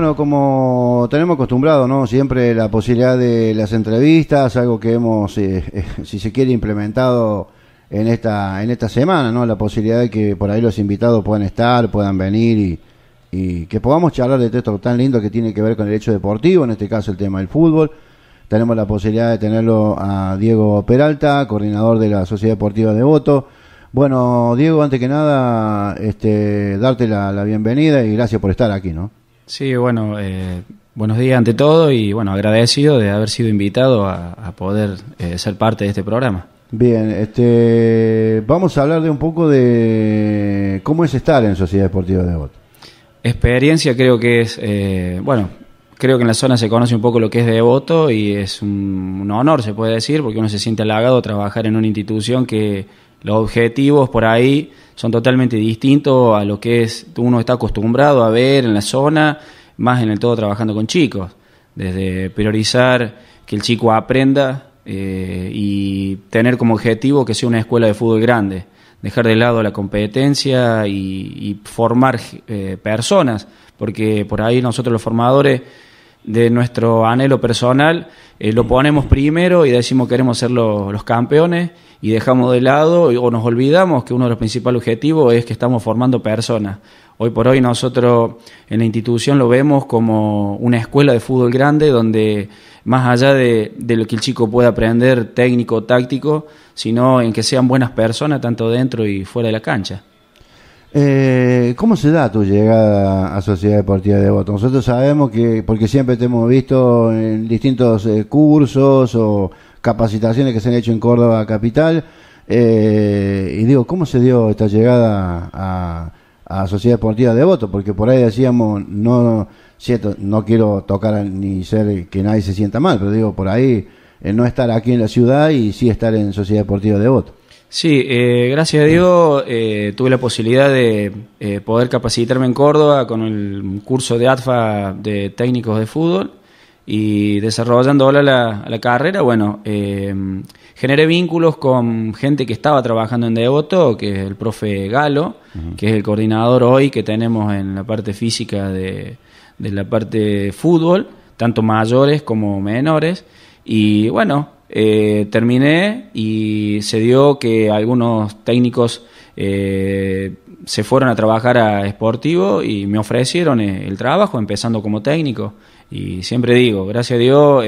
bueno, como tenemos acostumbrado, ¿no? Siempre la posibilidad de las entrevistas, algo que hemos, eh, eh, si se quiere, implementado en esta, en esta semana, ¿no? La posibilidad de que por ahí los invitados puedan estar, puedan venir y, que podamos charlar de texto tan lindo que tiene que ver con el hecho deportivo, en este caso el tema del fútbol. Tenemos la posibilidad de tenerlo a Diego Peralta, coordinador de la Sociedad Deportiva de Voto. Bueno, Diego, antes que nada, este, darte la, la bienvenida y gracias por estar aquí, ¿no? Sí, bueno, eh, buenos días ante todo y bueno, agradecido de haber sido invitado a, poder eh, ser parte de este programa. Bien, este, vamos a hablar de un poco de cómo es estar en Sociedad Deportiva de Devoto. Experiencia creo que es, eh, bueno, creo que en la zona se conoce un poco lo que es Devoto y es un honor, se puede decir, porque uno se siente halagado trabajar en una institución que los objetivos por ahí son totalmente distintos a lo que es uno está acostumbrado a ver en la zona, más en el todo trabajando con chicos, desde priorizar que el chico aprenda eh, y tener como objetivo que sea una escuela de fútbol grande, dejar de lado la competencia y, formar eh, personas, porque por ahí nosotros los formadores de nuestro anhelo personal, eh, lo ponemos primero y decimos queremos ser los, campeones y dejamos de lado o nos olvidamos que uno de los principales objetivos es que estamos formando personas. Hoy por hoy nosotros en la institución lo vemos como una escuela de fútbol grande donde más allá de, de lo que el chico pueda aprender técnico, táctico, sino en que sean buenas personas tanto dentro y fuera de la cancha. Eh, ¿Cómo se da tu llegada a Sociedad Deportiva de Voto? Nosotros sabemos que, porque siempre te hemos visto en distintos eh, cursos o capacitaciones que se han hecho en Córdoba Capital, eh, y digo, ¿cómo se dio esta llegada a, Sociedad Deportiva de Voto? Porque por ahí decíamos, no, cierto, no quiero tocar ni ser que nadie se sienta mal, pero digo, por ahí eh, no estar aquí en la ciudad y sí estar en Sociedad Deportiva de Voto. Sí, eh, gracias a Dios eh, tuve la posibilidad de eh, poder capacitarme en Córdoba con el curso de ATFA de técnicos de fútbol y desarrollando la, carrera, bueno, generé vínculos con gente que estaba trabajando en Devoto, que es el profe Galo, que es el coordinador hoy que tenemos en la parte física de, de la parte de fútbol, tanto mayores como menores. Y bueno, eh, terminé y se dio que algunos técnicos eh, se fueron a trabajar a Sportivo y me ofrecieron eh, el trabajo empezando como técnico. Y siempre digo, gracias a Dios,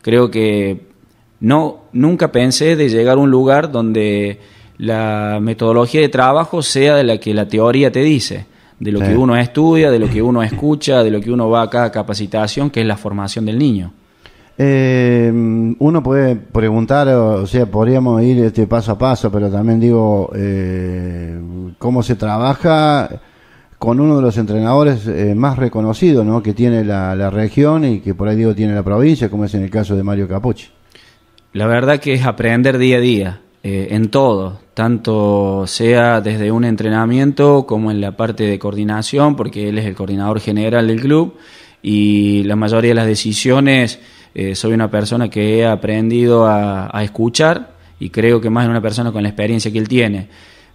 creo que no, nunca pensé de llegar a un lugar donde la metodología de trabajo sea de la que la teoría te dice, de lo que uno estudia, de lo que uno escucha, de lo que uno va a cada capacitación, que es la formación del niño. Eh, uno puede preguntar, o sea, podríamos ir este paso a paso, pero también digo, eh, cómo se trabaja con uno de los entrenadores eh, más reconocidos ¿no? que tiene la, la, región y que por ahí digo tiene la provincia, como es en el caso de Mario Capucci. La verdad que es aprender día a día, eh, en todo, tanto sea desde un entrenamiento como en la parte de coordinación, porque él es el coordinador general del club y la mayoría de las decisiones eh, soy una persona que he aprendido a, escuchar y creo que más en una persona con la experiencia que él tiene.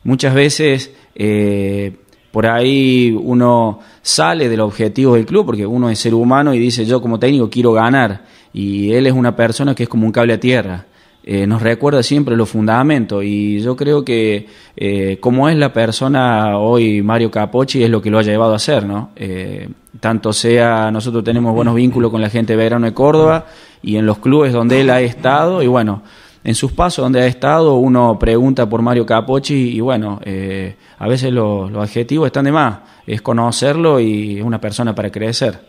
Muchas veces eh, por ahí uno sale del objetivo del club porque uno es ser humano y dice yo como técnico quiero ganar y él es una persona que es como un cable a tierra. Eh, nos recuerda siempre los fundamentos y yo creo que eh, como es la persona hoy Mario Capocci es lo que lo ha llevado a hacer, ¿no? Eh, tanto sea, nosotros tenemos buenos vínculos con la gente de Verano de Córdoba y en los clubes donde él ha estado y bueno, en sus pasos donde ha estado uno pregunta por Mario Capocci y bueno, a veces los adjetivos están de más, es conocerlo y es una persona para crecer.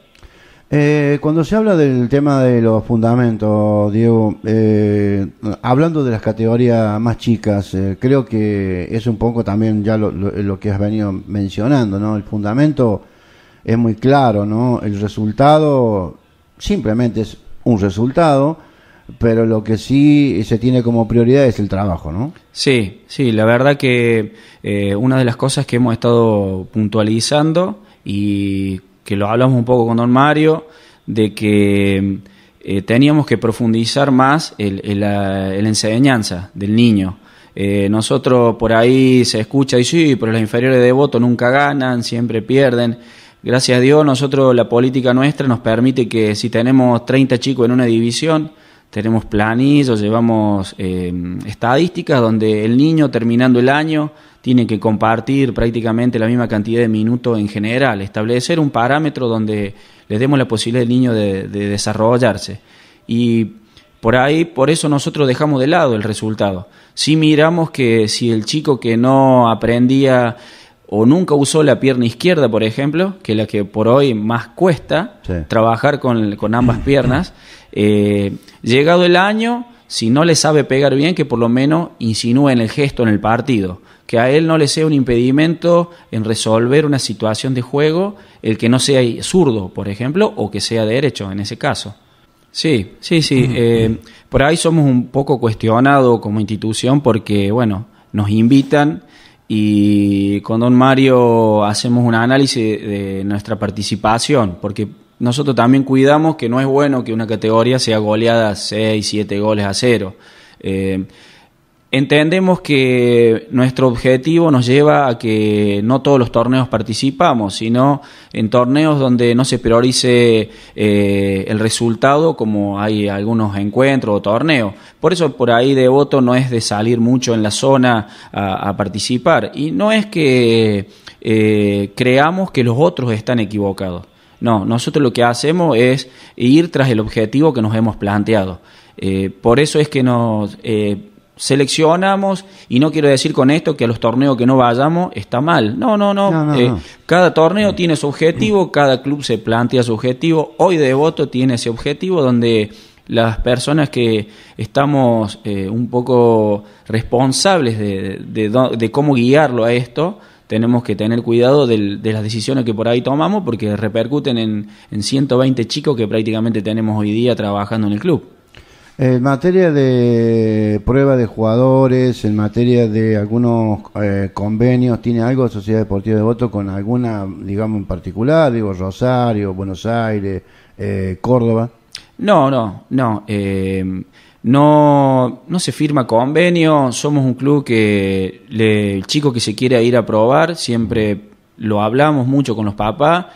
Eh, cuando se habla del tema de los fundamentos, Diego, eh, hablando de las categorías más chicas, eh, creo que es un poco también ya lo, lo, que has venido mencionando, ¿no? El fundamento es muy claro, ¿no? El resultado simplemente es un resultado, pero lo que sí se tiene como prioridad es el trabajo, ¿no? Sí, sí, la verdad que una de las cosas que hemos estado puntualizando y que lo hablamos un poco con don Mario, de que eh, teníamos que profundizar más el, la enseñanza del niño. Eh, nosotros por ahí se escucha y sí, pero los inferiores de voto nunca ganan, siempre pierden. Gracias a Dios, nosotros la política nuestra nos permite que si tenemos 30 chicos en una división, tenemos planillos, llevamos eh, estadísticas donde el niño terminando el año tiene que compartir prácticamente la misma cantidad de minutos en general, establecer un parámetro donde le demos la posibilidad al niño de, desarrollarse. Y por ahí, por eso nosotros dejamos de lado el resultado. Si miramos que si el chico que no aprendía o nunca usó la pierna izquierda, por ejemplo, que es la que por hoy más cuesta trabajar con, ambas piernas, eh, llegado el año, si no le sabe pegar bien, que por lo menos insinúe en el gesto, en el partido, que a él no le sea un impedimento en resolver una situación de juego el que no sea zurdo, por ejemplo, o que sea derecho, en ese caso. Sí, sí, sí. Eh, por ahí somos un poco cuestionados como institución porque, bueno, nos invitan y con don Mario hacemos un análisis de nuestra participación, porque nosotros también cuidamos que no es bueno que una categoría sea goleada 6, 7 goles a cero. Eh, Entendemos que nuestro objetivo nos lleva a que no todos los torneos participamos, sino en torneos donde no se priorice eh, el resultado, como hay algunos encuentros o torneos. Por eso por ahí de voto no es de salir mucho en la zona a, participar. Y no es que eh, creamos que los otros están equivocados. No, nosotros lo que hacemos es ir tras el objetivo que nos hemos planteado. Eh, por eso es que nos seleccionamos, y no quiero decir con esto que a los torneos que no vayamos está mal. No, no, no. Eh, cada torneo tiene su objetivo, cada club se plantea su objetivo. Hoy Devoto tiene ese objetivo donde las personas que estamos eh, un poco responsables de, cómo guiarlo a esto, tenemos que tener cuidado de, de las decisiones que por ahí tomamos porque repercuten en, en 120 chicos que prácticamente tenemos hoy día trabajando en el club. En materia de prueba de jugadores, en materia de algunos eh, convenios, ¿tiene algo Sociedad Deportiva de Voto con alguna, digamos, en particular? Digo, Rosario, Buenos Aires, eh, Córdoba. No, no, eh, no. no, se firma convenio. Somos un club que el chico que se quiere ir a probar, siempre lo hablamos mucho con los papás.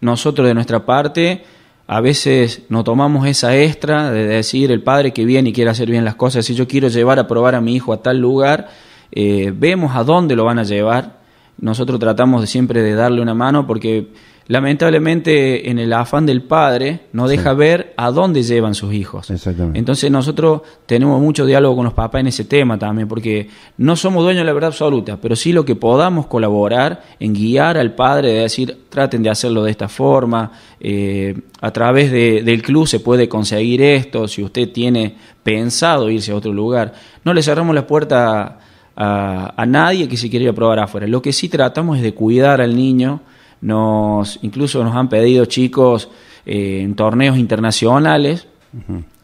nosotros de nuestra parte a veces no tomamos esa extra de decir el padre que viene y quiere hacer bien las cosas, si yo quiero llevar a probar a mi hijo a tal lugar, eh, vemos a dónde lo van a llevar nosotros tratamos de siempre de darle una mano porque lamentablemente en el afán del padre no deja ver a dónde llevan sus hijos. Exactamente. Entonces nosotros tenemos mucho diálogo con los papás en ese tema también, porque no somos dueños de la verdad absoluta, pero sí lo que podamos colaborar en guiar al padre, de decir, traten de hacerlo de esta forma, eh, a través del club se puede conseguir esto, si usted tiene pensado irse a otro lugar. No le cerramos la puerta a, nadie que se quiera ir probar afuera. Lo que sí tratamos es de cuidar al niño. Nos, incluso nos han pedido chicos eh, en torneos internacionales.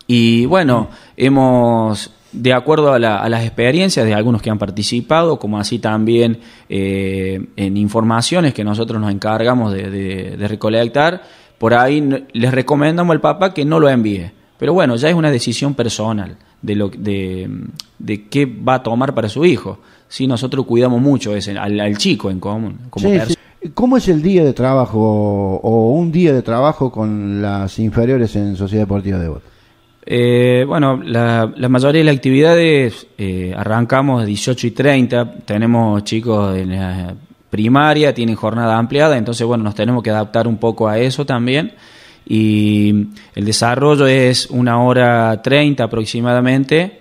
Y bueno, hemos, de acuerdo a, las experiencias de algunos que han participado, como así también eh, en informaciones que nosotros nos encargamos de, de recolectar, por ahí les recomendamos al papá que no lo envíe. Pero bueno, ya es una decisión personal de, lo, de, de qué va a tomar para su hijo. Si nosotros cuidamos mucho ese, al, chico en común. Como ¿Cómo es el día de trabajo o un día de trabajo con las inferiores en Sociedad Deportiva de Bot? Eh, bueno, la, la, mayoría de las actividades eh, arrancamos 18 y 30, tenemos chicos de la primaria, tienen jornada ampliada, entonces bueno, nos tenemos que adaptar un poco a eso también. Y el desarrollo es una hora treinta aproximadamente.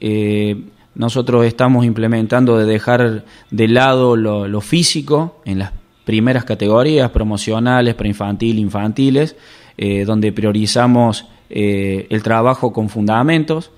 Eh, nosotros estamos implementando de dejar de lado lo, físico en las primeras categorías, promocionales, preinfantil, infantiles, eh, donde priorizamos eh, el trabajo con fundamentos,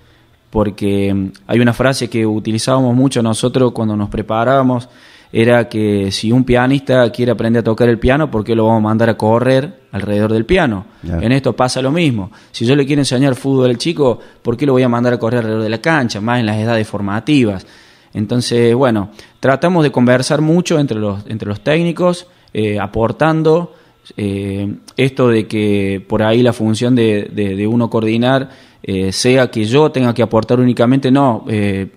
porque mm, hay una frase que utilizábamos mucho nosotros cuando nos preparábamos era que si un pianista quiere aprender a tocar el piano, ¿por qué lo vamos a mandar a correr alrededor del piano? En esto pasa lo mismo. Si yo le quiero enseñar fútbol al chico, ¿por qué lo voy a mandar a correr alrededor de la cancha? Más en las edades formativas. Entonces, bueno, tratamos de conversar mucho entre los, entre los técnicos, eh, aportando eh, esto de que por ahí la función de, de, uno coordinar eh, sea que yo tenga que aportar únicamente, no,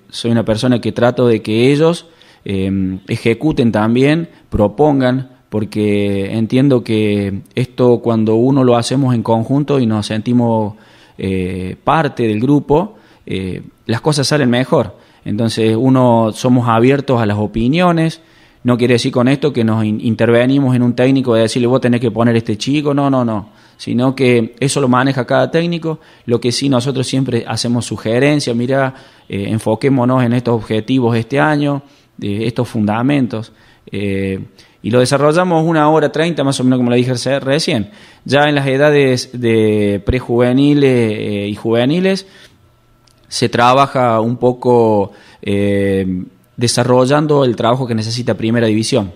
soy una persona que trato de que ellos Em, ejecuten también, propongan, porque entiendo que esto cuando uno lo hacemos en conjunto y nos sentimos eh, parte del grupo, eh, las cosas salen mejor. Entonces uno somos abiertos a las opiniones, no quiere decir con esto que nos intervenimos en un técnico de decirle vos tenés que poner este chico, no, no, no, sino que eso lo maneja cada técnico, lo que sí nosotros siempre hacemos sugerencias, mira, eh, enfoquémonos en estos objetivos este año, estos fundamentos. Eh, y lo desarrollamos una hora treinta, más o menos como lo dije recién. Ya en las edades de prejuveniles eh, y juveniles se trabaja un poco eh, desarrollando el trabajo que necesita primera división.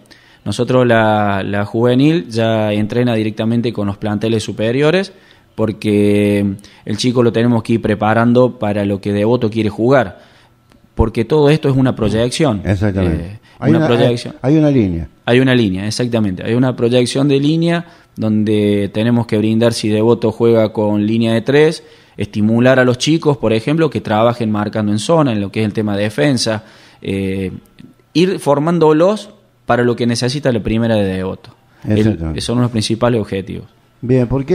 Nosotros la, la juvenil ya entrena directamente con los planteles superiores porque el chico lo tenemos que ir preparando para lo que Devoto quiere jugar porque todo esto es una proyección. Exactamente. Eh, hay una, Hay, una línea. Hay una línea, exactamente. Hay una proyección de línea donde tenemos que brindar si Devoto juega con línea de tres, estimular a los chicos, por ejemplo, que trabajen marcando en zona, en lo que es el tema de defensa, eh, ir formándolos para lo que necesita la primera de Devoto. Esos son los principales objetivos. Bien, porque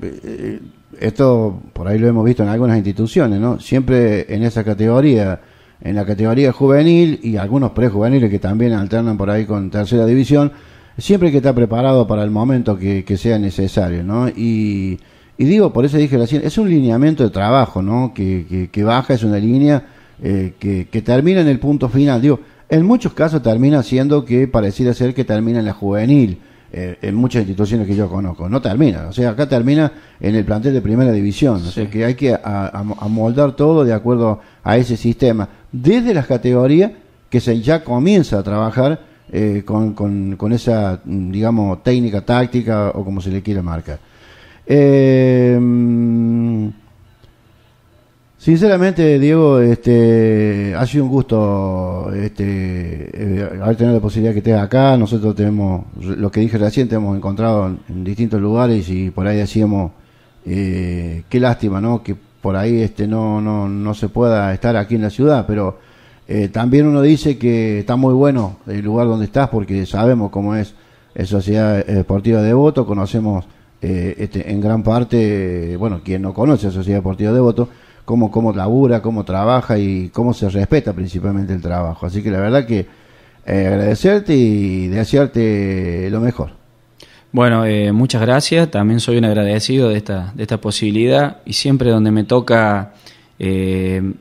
eh, esto por ahí lo hemos visto en algunas instituciones, ¿no? Siempre en esa categoría, en la categoría juvenil y algunos prejuveniles que también alternan por ahí con tercera división, siempre que está preparado para el momento que, sea necesario, ¿no? Y, digo, por eso dije recién, es un lineamiento de trabajo, ¿no? Que, baja, es una línea eh, que, termina en el punto final. Digo, en muchos casos termina siendo que pareciera ser que termina en la juvenil eh, en muchas instituciones que yo conozco. No termina, o sea, acá termina en el plantel de primera división, o sea que hay que amoldar todo de acuerdo a ese sistema, desde las categorías que se ya comienza a trabajar eh, con, con, esa, mm, digamos, técnica, táctica o como se le quiera marcar. Eh, mm, Sinceramente, Diego, este, ha sido un gusto este, eh, haber tenido la posibilidad que estés acá. Nosotros tenemos, lo que dije recién, te hemos encontrado en, distintos lugares y por ahí decíamos, eh, qué lástima, ¿no? Que por ahí este, no, no, no se pueda estar aquí en la ciudad, pero eh, también uno dice que está muy bueno el lugar donde estás porque sabemos cómo es, la Sociedad Deportiva de Voto, conocemos este, en gran parte, bueno, quien no conoce la Sociedad Deportiva de Voto, cómo, cómo labura, cómo trabaja y cómo se respeta principalmente el trabajo. Así que la verdad que eh, agradecerte y desearte lo mejor. Bueno, eh, muchas gracias. También soy un agradecido de esta, de esta posibilidad y siempre donde me toca eh,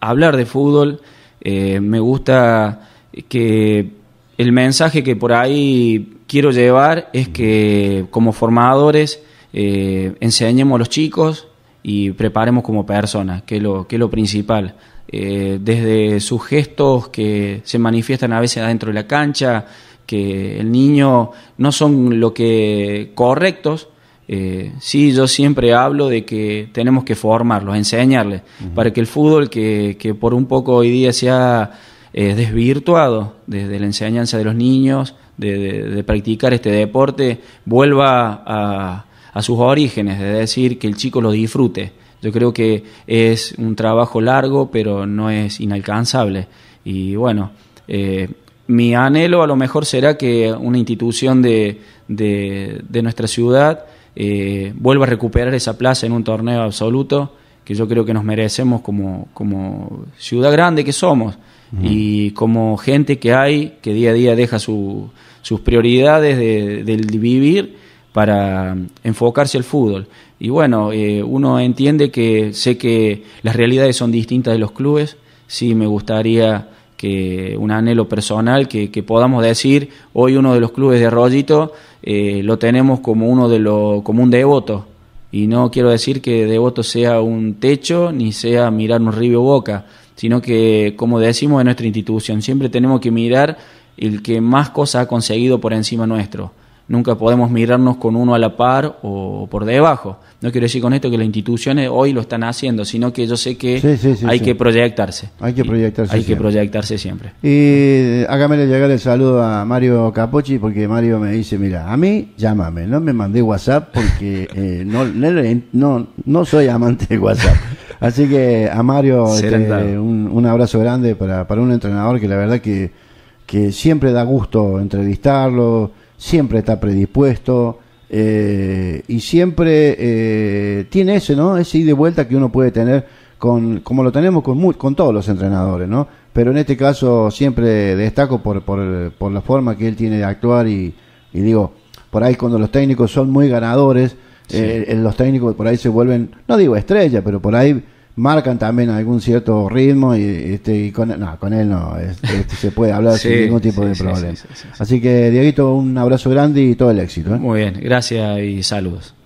hablar de fútbol, me gusta que el mensaje que por ahí quiero llevar es que como formadores enseñemos a los chicos y preparemos como personas, que es lo, que lo principal. Eh, desde sus gestos que se manifiestan a veces adentro de la cancha, que el niño no son lo que correctos. Eh, sí, yo siempre hablo de que tenemos que formarlos, enseñarles, para que el fútbol, que, por un poco hoy día se ha eh, desvirtuado desde la enseñanza de los niños, de practicar este deporte, vuelva a, a sus orígenes, es decir, que el chico lo disfrute. Yo creo que es un trabajo largo, pero no es inalcanzable. Y bueno, eh, mi anhelo a lo mejor será que una institución de, nuestra ciudad eh, vuelva a recuperar esa plaza en un torneo absoluto que yo creo que nos merecemos como, ciudad grande que somos y como gente que hay, que día a día deja sus prioridades de, del vivir para mm, enfocarse al fútbol. Y bueno, eh, uno entiende que sé que las realidades son distintas de los clubes, sí me gustaría que un anhelo personal que, podamos decir hoy uno de los clubes de rollito eh, lo tenemos como uno de los como un devoto y no quiero decir que devoto sea un techo ni sea mirar un río boca sino que como decimos en nuestra institución siempre tenemos que mirar el que más cosas ha conseguido por encima nuestro nunca podemos mirarnos con uno a la par o por debajo. No quiero decir con esto que las instituciones hoy lo están haciendo, sino que yo sé que hay que proyectarse. Hay que proyectarse. Hay siempre. que proyectarse siempre. Y hágame eh, llegar el saludo a Mario Capocci, porque Mario me dice, mira, a mí llámame, no me mandé WhatsApp porque eh, no, no, no soy amante de WhatsApp. Así que a Mario este, un, abrazo grande para, un entrenador que la verdad que, que siempre da gusto entrevistarlo siempre está predispuesto eh, y siempre eh, tiene ese, ¿no? Ese ida de vuelta que uno puede tener con, como lo tenemos con, con todos los entrenadores, ¿no? Pero en este caso siempre destaco por, por, por la forma que él tiene de actuar y, y, digo, por ahí cuando los técnicos son muy ganadores, eh, los técnicos por ahí se vuelven, no digo estrella, pero por ahí marcan también algún cierto ritmo y, este, y con, él no, este, se puede hablar sin ningún tipo de problema. Así que, Dieguito, un abrazo grande y todo el éxito. ¿eh? Muy bien, gracias y saludos.